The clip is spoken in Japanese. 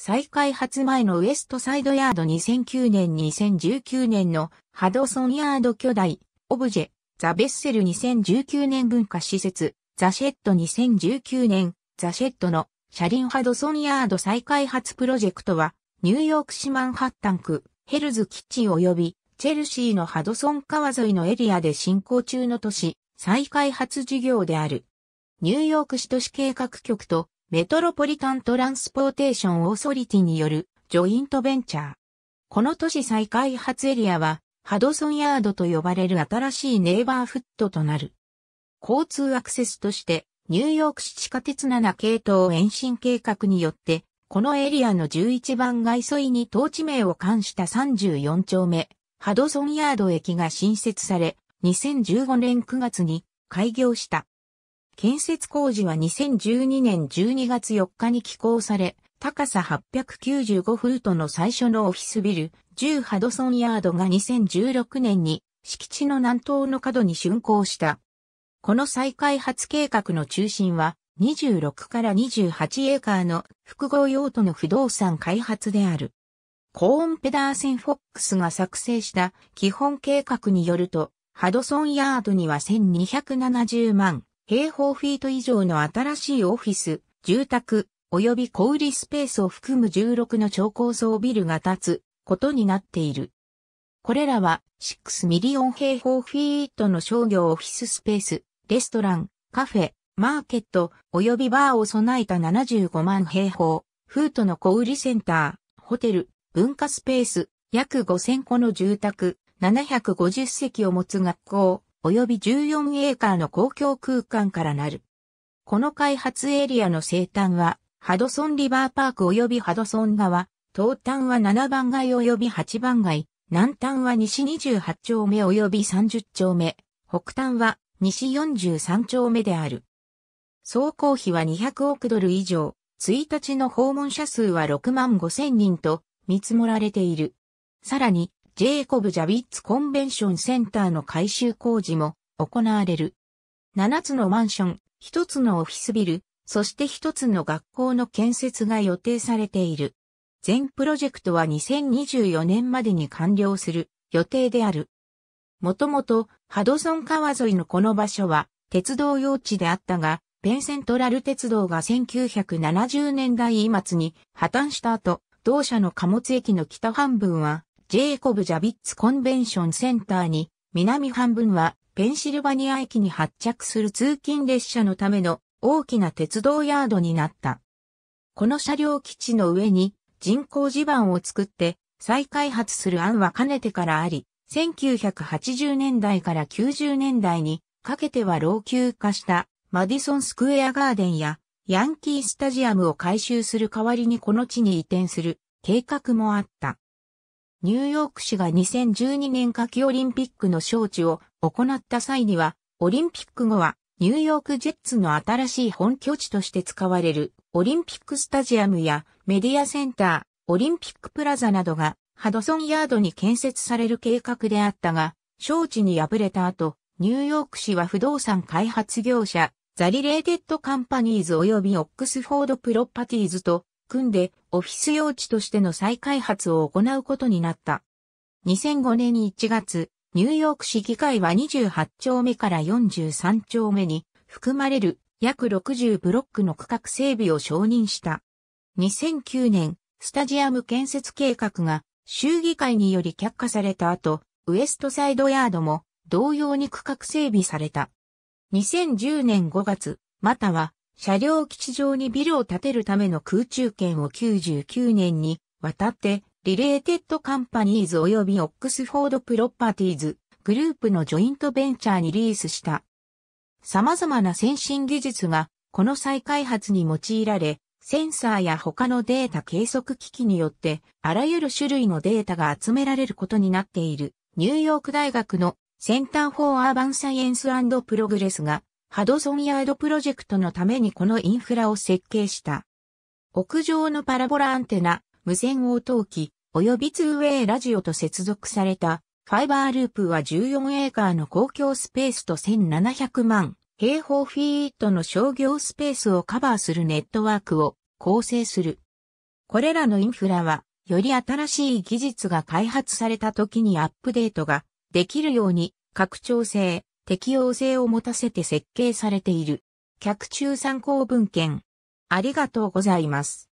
再開発前のウエストサイドヤード2009年2019年のハドソンヤード巨大、オブジェ、ザ・ベッセル2019年文化施設、ザ・シェット2019年、ザ・シェットの車輪ハドソンヤード再開発プロジェクトは、ニューヨーク市マンハッタン区、ヘルズ基地及び、チェルシーのハドソン川沿いのエリアで進行中の都市、再開発事業である。ニューヨーク市都市計画局とメトロポリタントランスポーテーションオーソリティによるジョイントベンチャー。この都市再開発エリアはハドソンヤードと呼ばれる新しいネイバーフットとなる。交通アクセスとしてニューヨーク市地下鉄7系統延伸計画によってこのエリアの11番街沿いに当地名を冠した34丁目、ハドソンヤード駅が新設され、2015年9月に開業した。建設工事は2012年12月4日に起工され、高さ895フートの最初のオフィスビル、10ハドソンヤードが2016年に敷地の南東の角に竣工した。この再開発計画の中心は26から28エーカーの複合用途の不動産開発である。コーン・ペダーセン・フォックスが作成した基本計画によると、ハドソンヤードには1270万平方フィート以上の新しいオフィス、住宅、及び小売スペースを含む16の超高層ビルが建つことになっている。これらは6ミリオン平方フィートの商業オフィススペース、レストラン、カフェ、マーケット、及びバーを備えた75万平方、フートの小売センター、ホテル、文化スペース、約5000個の住宅、750席を持つ学校、及び14エーカーの公共空間からなる。この開発エリアの生誕は、ハドソンリバーパーク及びハドソン川、東端は7番街及び8番街、南端は西28丁目及び30丁目、北端は西43丁目である。総工費は200億ドル以上、1日の訪問者数は6万5千人と見積もられている。さらに、ジェイコブ・ジャビッツ・コンベンション・センターの改修工事も行われる。7つのマンション、1つのオフィスビル、そして1つの学校の建設が予定されている。全プロジェクトは2024年までに完了する予定である。もともとハドソン川沿いのこの場所は鉄道用地であったが、ペンセントラル鉄道が1970年代末に破綻した後、同社の貨物駅の北半分はジェイコブ・ジャビッツ・コンベンション・センターに、南半分はペンシルバニア駅に発着する通勤列車のための大きな鉄道ヤードになった。この車両基地の上に人工地盤を作って再開発する案はかねてからあり、1980年代から90年代にかけては老朽化したマディソンスクエアガーデンやヤンキースタジアムを改修する代わりにこの地に移転する計画もあった。ニューヨーク市が2012年夏季オリンピックの招致を行った際には、オリンピック後はニューヨークジェッツの新しい本拠地として使われるオリンピックスタジアムやメディアセンター、オリンピックプラザなどがハドソンヤードに建設される計画であったが、招致に敗れた後、ニューヨーク市は不動産開発業者、ザリレーテッドカンパニーズ及びオックスフォードプロパティーズと組んでオフィス用地としての再開発を行うことになった。2005年1月、ニューヨーク市議会は28丁目から43丁目に含まれる約60ブロックの区画整備を承認した。2009年、スタジアム建設計画が州議会により却下された後、ウエストサイドヤードも同様に区画整備された。2010年5月、または車両基地上にビルを建てるための空中圏を99年に渡って、リレーテッドカンパニーズ及びオックスフォードプロパティーズグループのジョイントベンチャーにリースした。様々な先進技術がこの再開発に用いられ、センサーや他のデータ計測機器によってあらゆる種類のデータが集められることになっているニューヨーク大学のセンターフォーアーバンサイエンスプログレスがハドソンヤードプロジェクトのためにこのインフラを設計した。屋上のパラボラアンテナ、無線応答機、及び 2way ラジオと接続されたファイバーループは14エーカーの公共スペースと1700万平方フィートの商業スペースをカバーするネットワークを構成する。これらのインフラは、より新しい技術が開発された時にアップデートができるように拡張性、適応性を持たせて設計されている。客中参考文献。ありがとうございます。